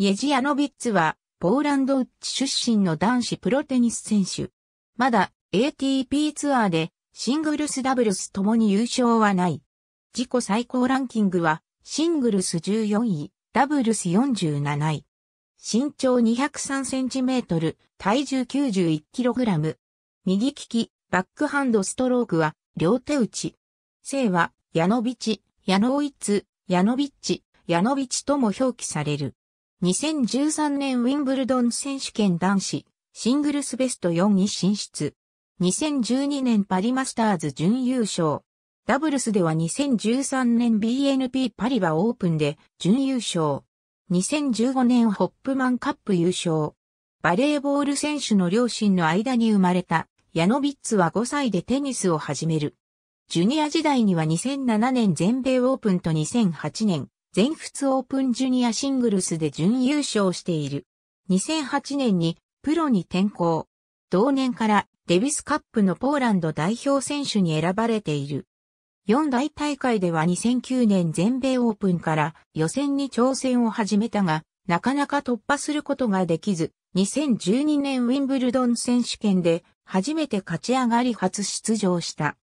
イェジアノビッツは、ポーランドウッチ出身の男子プロテニス選手。まだ ATP ツアーでシングルスダブルスともに優勝はない。自己最高ランキングはシングルス14位、ダブルス47位。身長203センチメートル、体重91キログラム。右利き、バックハンドストロークは両手打ち。姓は、ヤノビチ、ヤノイツ、ヤノビッチ、ヤノビチとも表記される。2013年ウィンブルドン選手権男子、シングルスベスト4位進出。2012年パリマスターズ準優勝。ダブルスでは2013年 BNP パリバオープンで準優勝。2015年ホップマンカップ優勝。バレーボール選手の両親の間に生まれたヤノビッツは5歳でテニスを始める。ジュニア時代には2007年全米オープンと2008年全仏オープンジュニアシングルスで準優勝している。2008年にプロに転向。同年からデビスカップのポーランド代表選手に選ばれている。四大大会では2009年全米オープンから予選に挑戦を始めたが、なかなか突破することができず、2012年ウィンブルドン選手権で初めて勝ち上がり初出場した。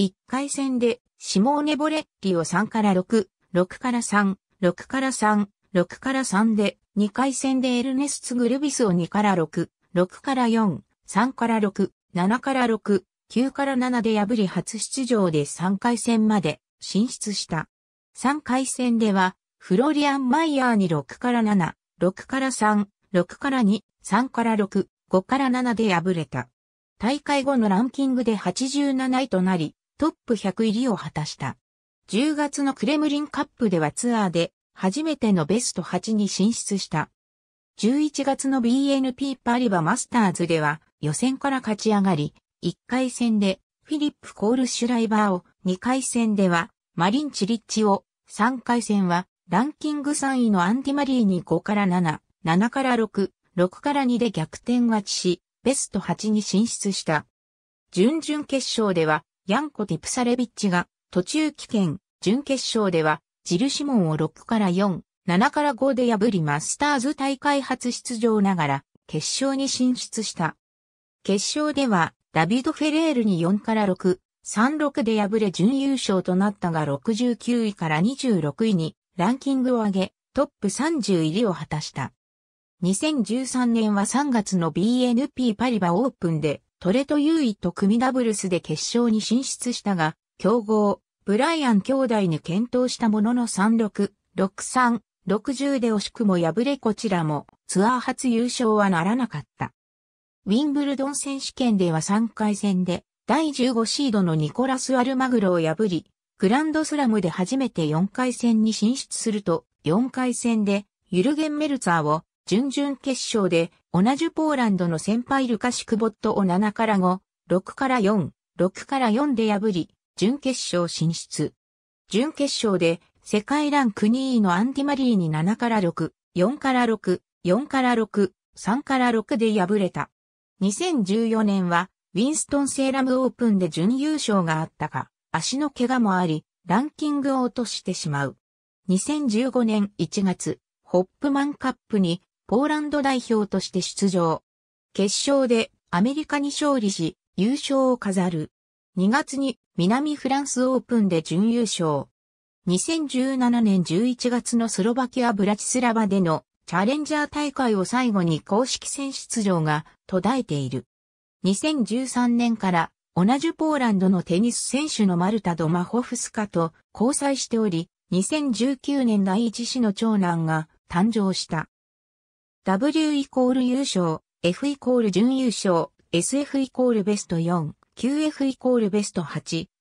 1回戦でシモーネ・ボレッリを3から6、6から3、6から3、6から3で、2回戦でエルネスツ・グルビスを2から6、6から4、3から6、7から6、9から7で破り初出場で3回戦まで進出した。3回戦では、フロリアン・マイヤーに6から7、6から3、6から2、3から6、5から7で敗れた。大会後のランキングで87位となり、トップ100入りを果たした。10月のクレムリンカップではツアーで初めてのベスト8に進出した。11月の BNP パリバマスターズでは予選から勝ち上がり、1回戦でフィリップ・コール・シュライバーを、2回戦ではマリン・チリッチを、3回戦はランキング3位のアンティマリーに5から7、7から6、6から2で逆転勝ちし、ベスト8に進出した。準々決勝では、ヤンコ・ティプサレビッチが途中棄権、準決勝では、ジルシモンを6から4、7から5で破りマスターズ大会初出場ながら、決勝に進出した。決勝では、ダビド・フェレールに4から6、36で敗れ準優勝となったが69位から26位にランキングを上げ、トップ30入りを果たした。2013年は3月の BNP パリバオープンでトレと優位と組ダブルスで決勝に進出したが、強豪ブライアン兄弟に検討したものの36、63、60で惜しくも敗れこちらもツアー初優勝はならなかった。ウィンブルドン選手権では3回戦で第15シードのニコラス・アルマグロを破り、グランドスラムで初めて4回戦に進出すると、4回戦でユルゲン・メルツァーを準々決勝で同じポーランドの先輩ルカシクボットを7から5、6から4、6から4で破り、準決勝進出。準決勝で世界ランク2位のアンディ・マリーに7から6、4から6、4から6、3から6で敗れた。2014年はウィンストン・セーラムオープンで準優勝があったが、足の怪我もあり、ランキングを落としてしまう。2015年1月、ホップマンカップにポーランド代表として出場。決勝でアメリカに勝利し、優勝を飾る。2月に南フランスオープンで準優勝。2017年11月のスロバキア・ブラチスラバでのチャレンジャー大会を最後に公式戦出場が途絶えている。2013年から同じポーランドのテニス選手のマルタ・ドマホフスカと交際しており、2019年第一子の長男が誕生した。W イコール優勝、F イコール準優勝、SF イコールベスト4、QF イコールベスト8、